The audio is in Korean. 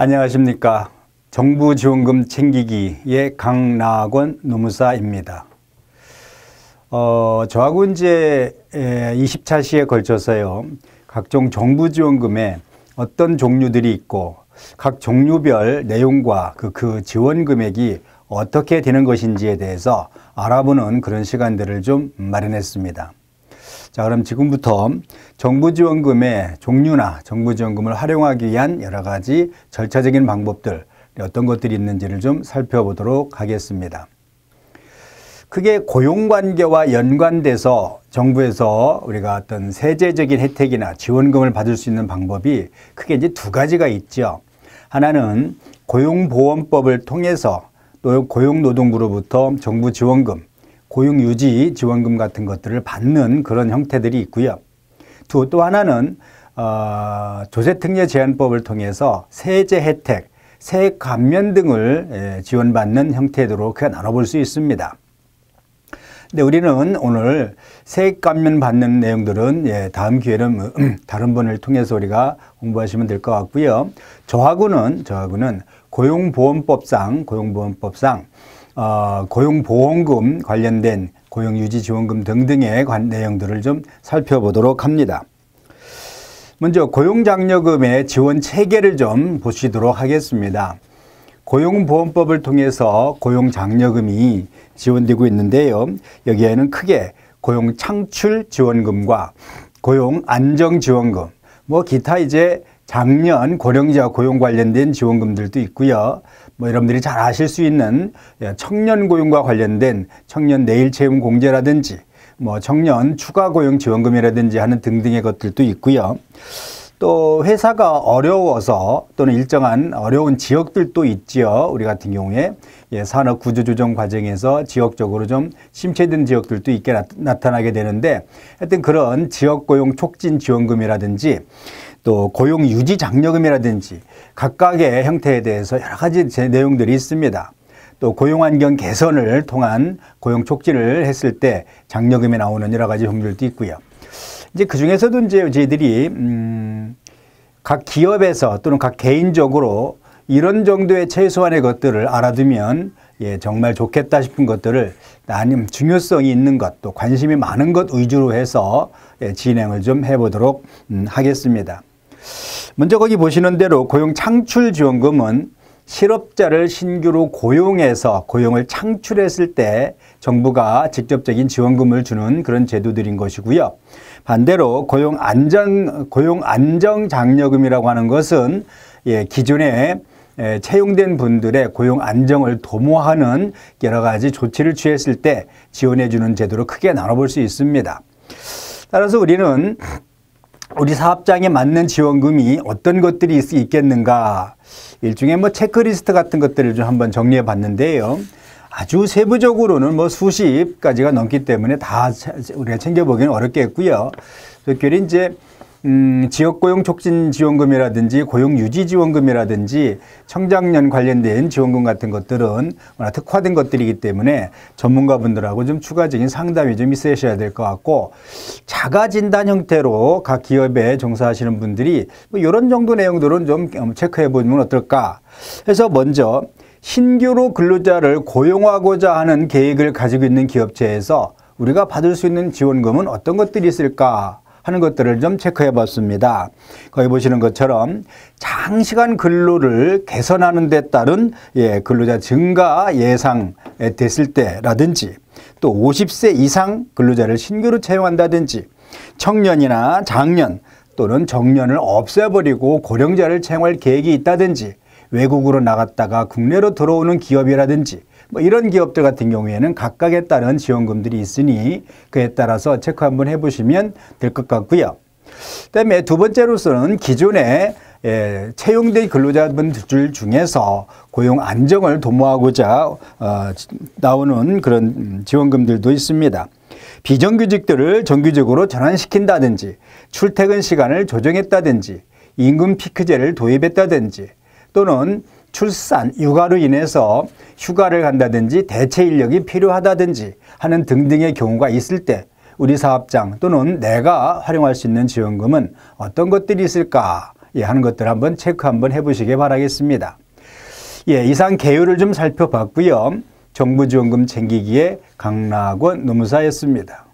안녕하십니까. 정부 지원금 챙기기의 강나건 노무사입니다. 어, 저하고 이제 20차 시에 걸쳐서요. 각종 정부 지원금에 어떤 종류들이 있고 각 종류별 내용과 그, 그 지원 금액이 어떻게 되는 것인지에 대해서 알아보는 그런 시간들을 좀 마련했습니다. 자, 그럼 지금부터 정부지원금의 종류나 정부지원금을 활용하기 위한 여러 가지 절차적인 방법들, 어떤 것들이 있는지를 좀 살펴보도록 하겠습니다. 크게 고용관계와 연관돼서 정부에서 우리가 어떤 세제적인 혜택이나 지원금을 받을 수 있는 방법이 크게 이제 두 가지가 있죠. 하나는 고용보험법을 통해서 또 고용노동부로부터 정부 지원금 고용 유지 지원금 같은 것들을 받는 그런 형태들이 있고요. 두, 또 하나는 어, 조세특례 제한법을 통해서 세제 혜택, 세액 감면 등을 예, 지원받는 형태로 크게 나눠볼 수 있습니다. 근데 우리는 오늘 세액 감면 받는 내용들은 예, 다음 기회는 음, 다른 번을 통해서 우리가 공부하시면 될 것 같고요. 저하고는 저하고는 고용보험법상 고용보험법상 어, 고용보험금 관련된 고용유지지원금 등등의 관, 내용들을 좀 살펴보도록 합니다. 먼저 고용장려금의 지원 체계를 좀 보시도록 하겠습니다. 고용보험법을 통해서 고용장려금이 지원되고 있는데요. 여기에는 크게 고용창출지원금과 고용안정지원금, 뭐 기타 이제 작년 고령자 고용 관련된 지원금들도 있고요. 뭐 여러분들이 잘 아실 수 있는 예, 청년 고용과 관련된 청년 내일 채움 공제라든지 뭐 청년 추가 고용 지원금이라든지 하는 등등의 것들도 있고요. 또 회사가 어려워서 또는 일정한 어려운 지역들도 있지요. 우리 같은 경우에 예, 산업 구조조정 과정에서 지역적으로 좀 심체된 지역들도 있게 나타나게 되는데 하여튼 그런 지역 고용 촉진 지원금이라든지 또 고용 유지 장려금이라든지 각각의 형태에 대해서 여러 가지 내용들이 있습니다. 또 고용 환경 개선을 통한 고용 촉진을 했을 때 장려금이 나오는 여러 가지 종류도 있고요. 이제 그 중에서도 이제 저희들이 음, 각 기업에서 또는 각 개인적으로 이런 정도의 최소한의 것들을 알아두면 예, 정말 좋겠다 싶은 것들을 아니면 중요성이 있는 것, 또 관심이 많은 것 위주로 해서 예, 진행을 좀 해보도록 음, 하겠습니다. 먼저 거기 보시는 대로 고용 창출 지원금은 실업자를 신규로 고용해서 고용을 창출했을 때 정부가 직접적인 지원금을 주는 그런 제도들인 것이고요. 반대로 고용 안정 고용 안정 장려금이라고 하는 것은 예, 기존에 예, 채용된 분들의 고용 안정을 도모하는 여러 가지 조치를 취했을 때 지원해 주는 제도로 크게 나눠 볼 수 있습니다. 따라서 우리는 우리 사업장에 맞는 지원금이 어떤 것들이 있겠는가 일종의 뭐 체크리스트 같은 것들을 좀 한번 정리해 봤는데요. 아주 세부적으로는 뭐 수십 가지가 넘기 때문에 다 우리가 챙겨보기는 어렵겠고요. 특별히 이제 음, 지역고용 촉진 지원금이라든지 고용 유지 지원금이라든지 청장년 관련된 지원금 같은 것들은 워낙 특화된 것들이기 때문에 전문가분들하고 좀 추가적인 상담이 좀 있으셔야 될 것 같고 자가 진단 형태로 각 기업에 종사하시는 분들이 뭐 이런 정도 내용들은 좀 체크해 보면 어떨까? 해서 먼저 신규로 근로자를 고용하고자 하는 계획을 가지고 있는 기업체에서 우리가 받을 수 있는 지원금은 어떤 것들이 있을까? 하는 것들을 좀 체크해 봤습니다. 거기 보시는 것처럼 장시간 근로를 개선하는 데 따른 예, 근로자 증가 예상 됐을 때라든지 또 50세 이상 근로자를 신규로 채용한다든지 청년이나 장년 또는 정년을 없애버리고 고령자를 채용할 계획이 있다든지 외국으로 나갔다가 국내로 들어오는 기업이라든지 뭐 이런 기업들 같은 경우에는 각각에 따른 지원금들이 있으니 그에 따라서 체크 한번 해보시면 될 것 같고요. 그다음에 두 번째로서는 기존에 예, 채용된 근로자분들 중에서 고용 안정을 도모하고자 어, 나오는 그런 지원금들도 있습니다. 비정규직들을 정규직으로 전환시킨다든지 출퇴근 시간을 조정했다든지 임금 피크제를 도입했다든지 또는 출산, 육아로 인해서 휴가를 간다든지 대체 인력이 필요하다든지 하는 등등의 경우가 있을 때 우리 사업장 또는 내가 활용할 수 있는 지원금은 어떤 것들이 있을까 예, 하는 것들 한번 체크 한번 해보시기 바라겠습니다. 예, 이상 개요를 좀 살펴봤고요. 정부 지원금 챙기기에 강락원 노무사였습니다.